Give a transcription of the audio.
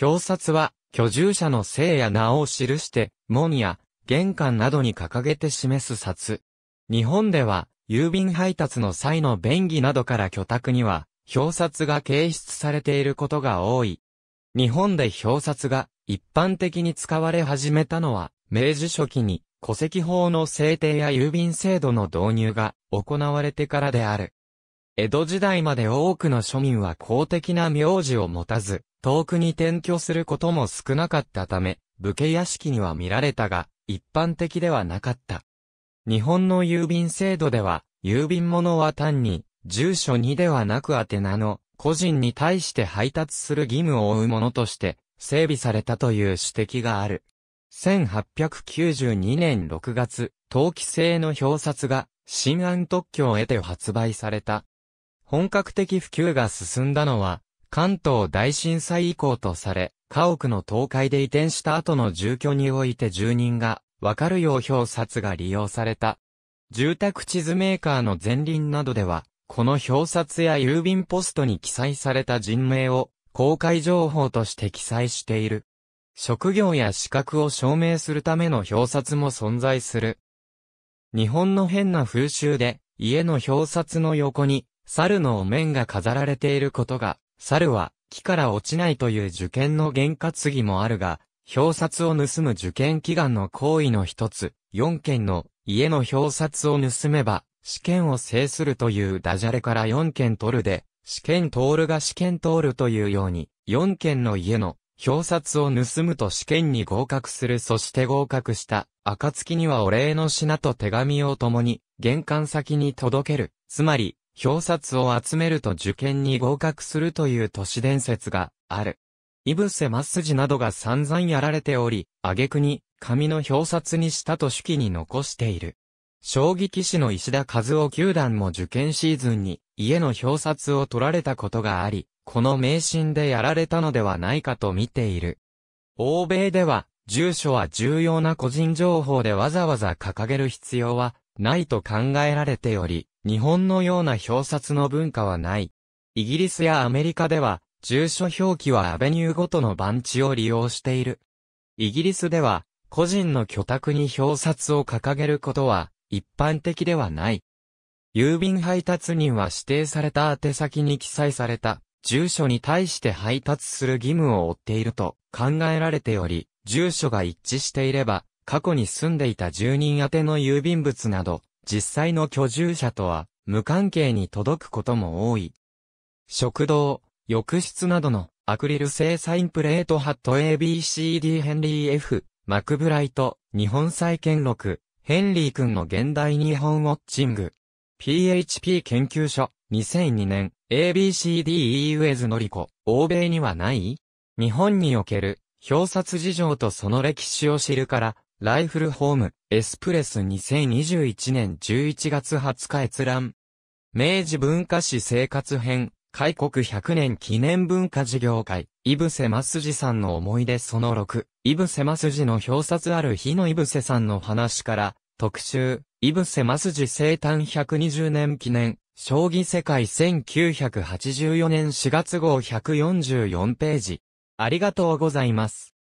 表札は、居住者の姓や名を記して、門や玄関などに掲げて示す札。日本では、郵便配達の際の便宜などから居宅には、表札が掲出されていることが多い。日本で表札が一般的に使われ始めたのは、明治初期に戸籍法の制定や郵便制度の導入が行われてからである。江戸時代まで多くの庶民は公的な名字を持たず、遠くに転居することも少なかったため、武家屋敷には見られたが、一般的ではなかった。日本の郵便制度では、郵便物は単に、住所にではなく宛名の、個人に対して配達する義務を負うものとして、整備されたという指摘がある。1892年6月、陶器製の表札が、新安特許を得て発売された。本格的普及が進んだのは、関東大震災以降とされ、家屋の倒壊で移転した後の住居において住人がわかるよう表札が利用された。住宅地図メーカーの前輪などでは、この表札や郵便ポストに記載された人名を公開情報として記載している。職業や資格を証明するための表札も存在する。日本の変な風習で、家の表札の横に猿のお面が飾られていることが、猿は木から落ちないという受験の原担ぎもあるが、表札を盗む受験祈願の行為の一つ、4件の家の表札を盗めば、試験を制するというダジャレから4件取るで、試験通るが試験通るというように、4件の家の表札を盗むと試験に合格するそして合格した暁にはお礼の品と手紙を共に玄関先に届ける。つまり、表札を集めると受験に合格するという都市伝説がある。イブセマスジなどが散々やられており、挙句に紙の表札にしたと手記に残している。将棋棋士の石田和夫球団も受験シーズンに家の表札を取られたことがあり、この迷信でやられたのではないかと見ている。欧米では、住所は重要な個人情報でわざわざ掲げる必要はないと考えられており、日本のような表札の文化はない。イギリスやアメリカでは、住所表記はアベニューごとの番地を利用している。イギリスでは、個人の居宅に表札を掲げることは、一般的ではない。郵便配達人は指定された宛先に記載された、住所に対して配達する義務を負っていると考えられており、住所が一致していれば、過去に住んでいた住人宛ての郵便物など、実際の居住者とは無関係に届くことも多い。食堂、浴室などのアクリル製サインプレートハット ABCD ヘンリー F、マクブライト、日本再建録、ヘンリー君の現代日本ウォッチング。PHP 研究所、2002年、ABCDEUS のりこ、欧米にはない日本における、表札事情とその歴史を知るから、ライフルホーム、エスプレス2021年11月20日閲覧。明治文化史生活編、開国100年記念文化事業会、イブセマスジさんの思い出その6、イブセマスジの表札ある日のイブセさんの話から、特集、イブセマスジ生誕120年記念、将棋世界1984年4月号144ページ。ありがとうございます。